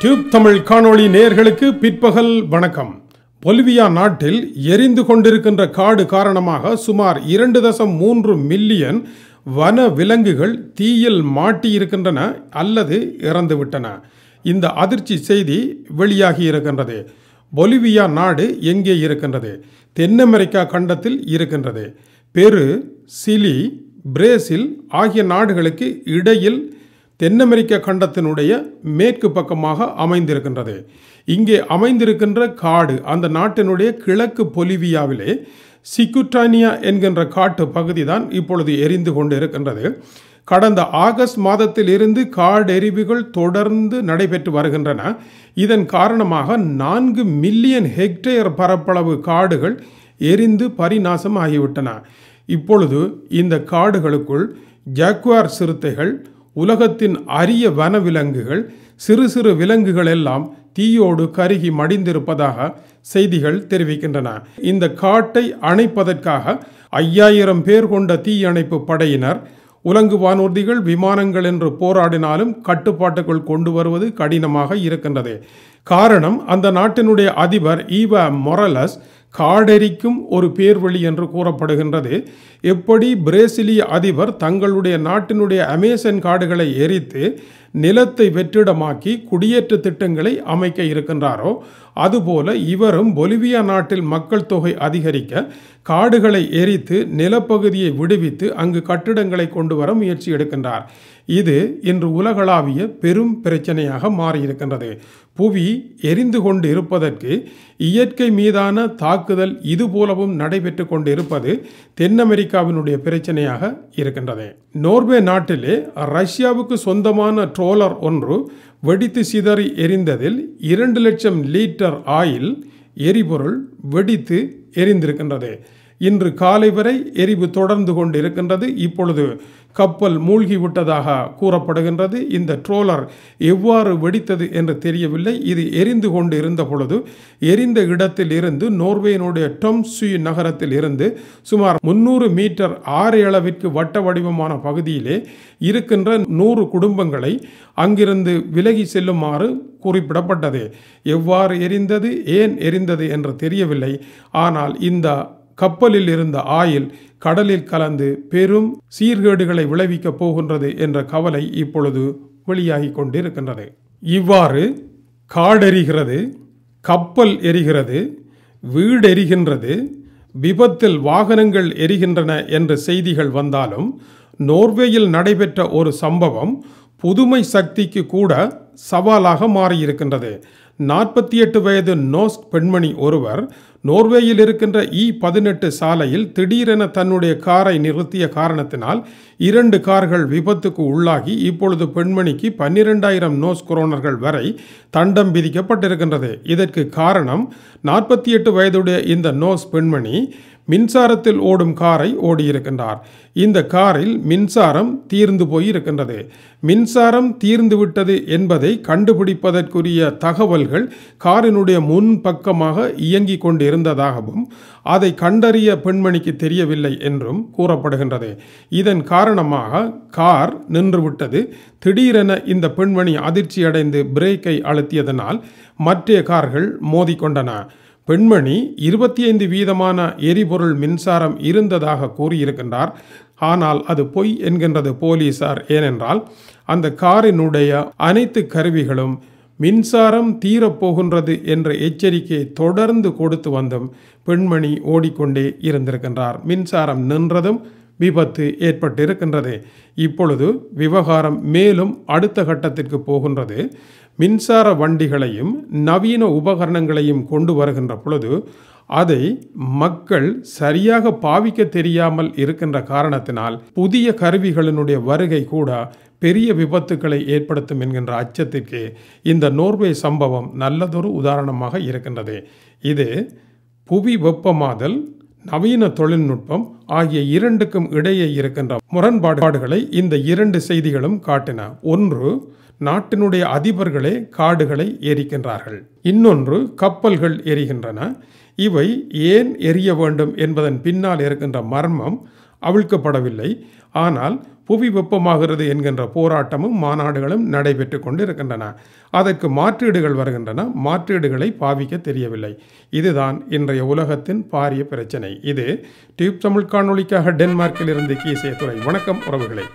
tube Tamil காணொளி நேர்களுக்கு பிற்பகல் வணக்கம் பொலிவியா நாட்டில் எரிந்து கொண்டிருக்கின்ற காடு காரணமாக சுமார் இரண்டு தசம் மூன்று மில்லியன் வன விலங்குகள் தீயில் மாட்டியிருக்கின்றன அல்லது இறந்துவிட்டன இந்த அதிர்ச்சி செய்தி வெளியாகி இருக்கின்றது பொலிவியா நாடு எங்கே இருக்கின்றது தென் அமெரிக்கா கண்டத்தில் இருக்கின்றது பெரு சிலி பிரேசில் ஆகிய நாடுகளுக்கு இடையில் தென் அமெரிக்க கண்டத்தினுடைய மேற்கு பக்கமாக அமைந்திருக்கின்றது இங்கே அமைந்திருக்கின்ற காடு அந்த நாட்டினுடைய கிழக்கு பொலிவியாவிலே சிக்குட்டானியா என்கின்ற காட்டு பகுதி தான் இப்பொழுது எரிந்து கொண்டு இருக்கின்றது கடந்த ஆகஸ்ட் மாதத்திலிருந்து எரிவுகள் தொடர்ந்து நடைபெற்று வருகின்றன இதன் காரணமாக நான்கு மில்லியன் ஹெக்டேர் பரப்பளவு காடுகள் எரிந்து பரிநாசம் ஆகிவிட்டன இப்பொழுது இந்த காடுகளுக்குள் ஜாக்வார் சிறுத்தைகள் உலகத்தின் அரிய வனவிலங்குகள் சிறு சிறு விலங்குகள் எல்லாம் தீயோடு கருகி மடிந்திருப்பதாக செய்திகள் தெரிவிக்கின்றன இந்த காட்டை அணைப்பதற்காக ஐயாயிரம் பேர் கொண்ட தீயணைப்பு படையினர் உலங்கு வானூர்திகள் விமானங்கள் என்று போராடினாலும் கட்டுப்பாட்டுக்குள் கொண்டு வருவது கடினமாக இருக்கின்றது காரணம் அந்த நாட்டினுடைய அதிபர் ஈவா மொரலஸ் காடெரிக்கும் ஒரு பேர்வழி என்று கூறப்படுகின்றது எப்படி பிரேசிலிய அதிபர் தங்களுடைய நாட்டினுடைய அமேசன் காடுகளை எரித்து நிலத்தை வெற்றிடமாக்கி குடியேற்ற திட்டங்களை அமைக்க இருக்கின்றாரோ அதுபோல இவரும் பொலிவியா நாட்டில் மக்கள் தொகை அதிகரிக்க காடுகளை எரித்து நிலப்பகுதியை விடுவித்து அங்கு கட்டிடங்களை கொண்டு வர முயற்சி எடுக்கின்றார் இது இன்று உலகளாவிய பெரும் பிரச்சனையாக மாறியிருக்கின்றது புவி எரிந்து கொண்டு இருப்பதற்கு இயற்கை மீதான தாக்குதல் இதுபோலவும் நடைபெற்று கொண்டு இருப்பது தென் அமெரிக்காவினுடைய பிரச்சனையாக இருக்கின்றது நோர்வே நாட்டிலே ரஷ்யாவுக்கு சொந்தமான ட்ரோலர் ஒன்று வெடித்து சிதறி எரிந்ததில் இரண்டு லட்சம் லீட்டர் ஆயில் எரிபொருள் வெடித்து எரிந்திருக்கின்றது இன்று காலை வரை எரிவு தொடர்ந்து கொண்டிருக்கின்றது இப்பொழுது கப்பல் மூழ்கிவிட்டதாக கூறப்படுகின்றது இந்த ட்ரோலர் எவ்வாறு வெடித்தது என்று தெரியவில்லை இது எரிந்து கொண்டு இருந்த பொழுது எரிந்த இடத்தில் இருந்து நோர்வேயினுடைய டொம்சு நகரத்தில் இருந்து சுமார் முன்னூறு மீட்டர் ஆறு அளவிற்கு வட்ட வடிவமான பகுதியிலே இருக்கின்ற நூறு குடும்பங்களை அங்கிருந்து விலகி செல்லுமாறு குறிப்பிடப்பட்டது எவ்வாறு எரிந்தது ஏன் எரிந்தது என்று தெரியவில்லை ஆனால் இந்த கப்பலில் இருந்த ஆயில் கடலில் கலந்து பெரும் சீர்கேடுகளை விளைவிக்கப் போகின்றது என்ற கவலை இப்பொழுது வெளியாகி கொண்டிருக்கின்றது இவ்வாறு காடெரிகிறது கப்பல் எரிகிறது வீடெறிகின்றது விபத்தில் வாகனங்கள் எரிகின்றன என்ற செய்திகள் வந்தாலும் நோர்வேயில் நடைபெற்ற ஒரு சம்பவம் புதுமை சக்திக்கு கூட சவாலாக மாறியிருக்கின்றது நாற்பத்தி எட்டு வயது நோஸ்க் பெண்மணி ஒருவர் நோர்வேயில் இருக்கின்ற இ பதினெட்டு சாலையில் திடீரென தன்னுடைய காரை நிறுத்திய காரணத்தினால் இரண்டு கார்கள் விபத்துக்கு உள்ளாகி இப்பொழுது பெண்மணிக்கு பன்னிரெண்டாயிரம் நோஸ் குரோனர்கள் வரை தண்டம் விதிக்கப்பட்டிருக்கின்றது இதற்கு காரணம் நாற்பத்தி எட்டு வயதுடைய இந்த நோஸ் பெண்மணி மின்சாரத்தில் ஓடும் காரை ஓடியிருக்கின்றார் இந்த காரில் மின்சாரம் தீர்ந்து போயிருக்கின்றது மின்சாரம் தீர்ந்து விட்டது என்பதை கண்டுபிடிப்பதற்குரிய தகவல்கள் காரினுடைய முன் பக்கமாக இயங்கிக் கொண்டிருந்தது இருந்ததாகவும் அதை கண்டறிய பெண்மணிக்கு தெரியவில்லை என்றும் கூறப்படுகின்றது இதன் காரணமாக கார் நின்றுவிட்டது திடீரென இந்த பெண்மணி அதிர்ச்சியடைந்து பிரேக்கை அழுத்தியதனால் மற்ற கார்கள் மோதிக்கொண்டன பெண்மணி இருபத்தி ஐந்து வீதமான எரிபொருள் மின்சாரம் இருந்ததாக கூறியிருக்கின்றார் ஆனால் அது பொய் என்கின்றது போலீசார் ஏனென்றால் அந்த காரினுடைய அனைத்து கருவிகளும் மின்சாரம் தீரப்போகின்றது என்ற எச்சரிக்கை தொடர்ந்து கொடுத்து வந்தும் பெண்மணி ஓடிக்கொண்டே இருந்திருக்கின்றார் மின்சாரம் நின்றதும் விபத்து ஏற்பட்டிருக்கின்றது இப்பொழுது விவகாரம் மேலும் அடுத்த கட்டத்திற்கு போகின்றது மின்சார வண்டிகளையும் நவீன உபகரணங்களையும் கொண்டு வருகின்ற பொழுது அதை மக்கள் சரியாக பாவிக்க தெரியாமல் இருக்கின்ற காரணத்தினால் புதிய கருவிகளினுடைய வருகை கூட பெரிய விபத்துக்களை ஏற்படுத்தும் என்கின்ற அச்சத்திற்கு இந்த நோர்வே சம்பவம் நல்லதொரு உதாரணமாக இருக்கின்றது இது புவி வெப்பமாதல் நவீன தொழில்நுட்பம் ஆகிய இரண்டுக்கும் இடையே இருக்கின்ற முரண்பாடுகளை இந்த இரண்டு செய்திகளும் காட்டின ஒன்று நாட்டினுடைய அதிபர்களே காடுகளை எரிக்கின்றார்கள் இன்னொன்று கப்பல்கள் எரிகின்றன இவை ஏன் எரிய வேண்டும் என்பதன் பின்னால் இருக்கின்ற மர்மம் அவிழ்க்கப்படவில்லை ஆனால் புவி வெப்பமாகிறது என்கின்ற போராட்டமும் மாநாடுகளும் நடைபெற்று கொண்டிருக்கின்றன அதற்கு மாற்றீடுகள் வருகின்றன மாற்றீடுகளை பாவிக்க தெரியவில்லை இதுதான் இன்றைய உலகத்தின் பாரிய பிரச்சனை இது டியூப் தமிழ் காணொலிக்காக டென்மார்க்கிலிருந்து கீசே துறை வணக்கம் உறவுகளை